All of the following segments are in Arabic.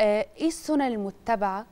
آه، ايه السنن المتبعه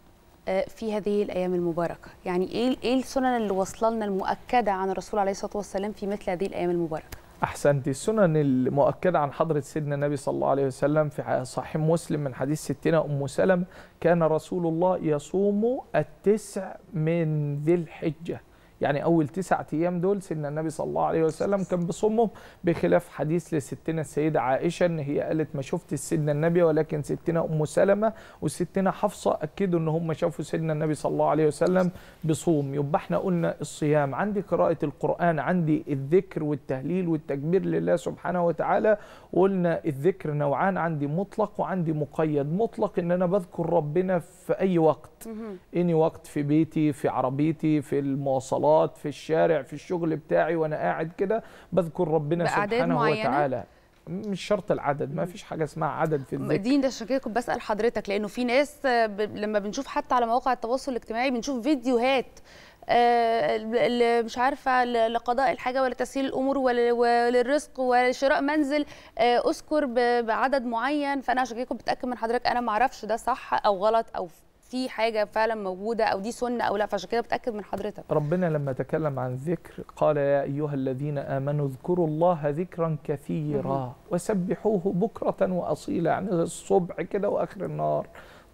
آه، في هذه الايام المباركه يعني ايه ايه السنن اللي واصله لنا المؤكده عن الرسول عليه الصلاه والسلام في مثل هذه الايام المباركه احسنت السنن المؤكده عن حضره سيدنا النبي صلى الله عليه وسلم في صحيح مسلم من حديث ستنا ام سلم كان رسول الله يصوم التسع من ذي الحجه يعني اول تسعة ايام دول سيدنا النبي صلى الله عليه وسلم كان بيصومهم بخلاف حديث لستنا السيده عائشه ان هي قالت ما شفت سيدنا النبي ولكن ستنا ام سلمه وستنا حفصه اكدوا ان هم شافوا سيدنا النبي صلى الله عليه وسلم بيصوم يبقى احنا قلنا الصيام عندي قراءه القران عندي الذكر والتهليل والتكبير لله سبحانه وتعالى قلنا الذكر نوعان عندي مطلق وعندي مقيد مطلق ان انا بذكر ربنا في اي وقت اني وقت في بيتي في عربيتي في المواصلات الصلاه في الشارع في الشغل بتاعي وانا قاعد كده بذكر ربنا سبحانه معينة. وتعالى مش شرط العدد ما فيش حاجه اسمها عدد في الذكر دي ده عشان كده كنت بسال حضرتك لانه في ناس آه، ب... لما بنشوف حتى على مواقع التواصل الاجتماعي بنشوف فيديوهات اللي آه، مش عارفه لقضاء الحاجه ولا تسهيل الامور ولا للرزق ولا شراء منزل آه، اذكر بعدد معين فانا عشان كده كنت بتاكد من حضرتك انا ما اعرفش ده صح او غلط او في حاجه فعلا موجوده او دي سنه او لا فعشان كده بتاكد من حضرتك ربنا لما تكلم عن ذكر قال يا ايها الذين امنوا اذكروا الله ذكرا كثيرا وسبحوه بكره واصيلا يعني الصبح كده واخر النهار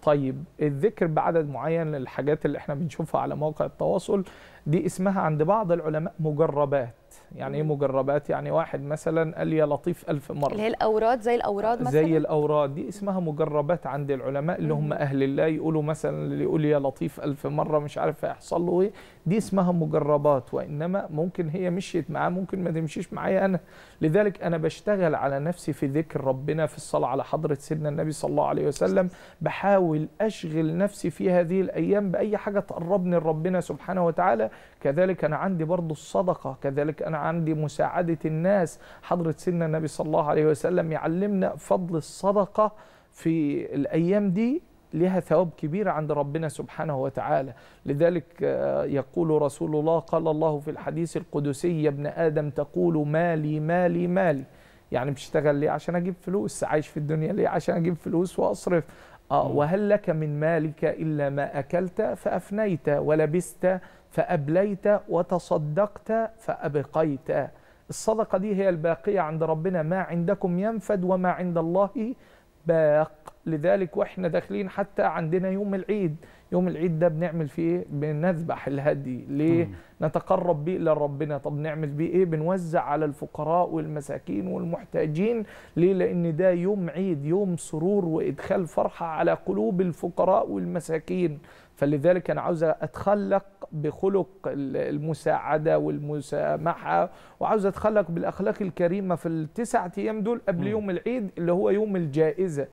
طيب الذكر بعدد معين للحاجات اللي احنا بنشوفها على مواقع التواصل دي اسمها عند بعض العلماء مجربات يعني ايه مجربات يعني واحد مثلا قال يا لطيف ألف مرة اللي هي الأوراد زي الأوراد مثلا زي الأوراد دي اسمها مجربات عند العلماء اللي هم أهل الله يقولوا مثلا اللي يقول يا لطيف ألف مرة مش عارف هيحصل له إيه دي اسمها مجربات وإنما ممكن هي مشيت معاه ممكن ما تمشيش معايا أنا لذلك أنا بشتغل على نفسي في ذكر ربنا في الصلاة على حضرة سيدنا النبي صلى الله عليه وسلم بحاول أشغل نفسي في هذه الأيام بأي حاجة تقربني لربنا سبحانه وتعالى كذلك أنا عندي برضه الصدقة كذلك لذلك أنا عندي مساعدة الناس حضرة سيدنا النبي صلى الله عليه وسلم يعلمنا فضل الصدقة في الأيام دي لها ثواب كبير عند ربنا سبحانه وتعالى لذلك آه، يقول رسول الله قال الله في الحديث القدسي يا ابن آدم تقول مالي مالي مالي يعني بشتغل ليه عشان اجيب فلوس عايش في الدنيا ليه عشان اجيب فلوس واصرف آه وهل لك من مالك إلا ما أكلت فأفنيت ولبست فأبليت وتصدقت فأبقيت الصدقة دي هي الباقية عند ربنا ما عندكم ينفد وما عند الله باق لذلك وإحنا داخلين حتى عندنا يوم العيد يوم العيد ده بنعمل فيه ايه بنذبح الهدي ليه مم. نتقرب بيه الى ربنا طب نعمل بيه ايه بنوزع على الفقراء والمساكين والمحتاجين ليه لان ده يوم عيد يوم سرور وادخال فرحه على قلوب الفقراء والمساكين فلذلك انا عاوز اتخلق بخلق المساعده والمسامحه وعاوز اتخلق بالاخلاق الكريمه في التسعة ايام دول قبل م. يوم العيد اللي هو يوم الجائزه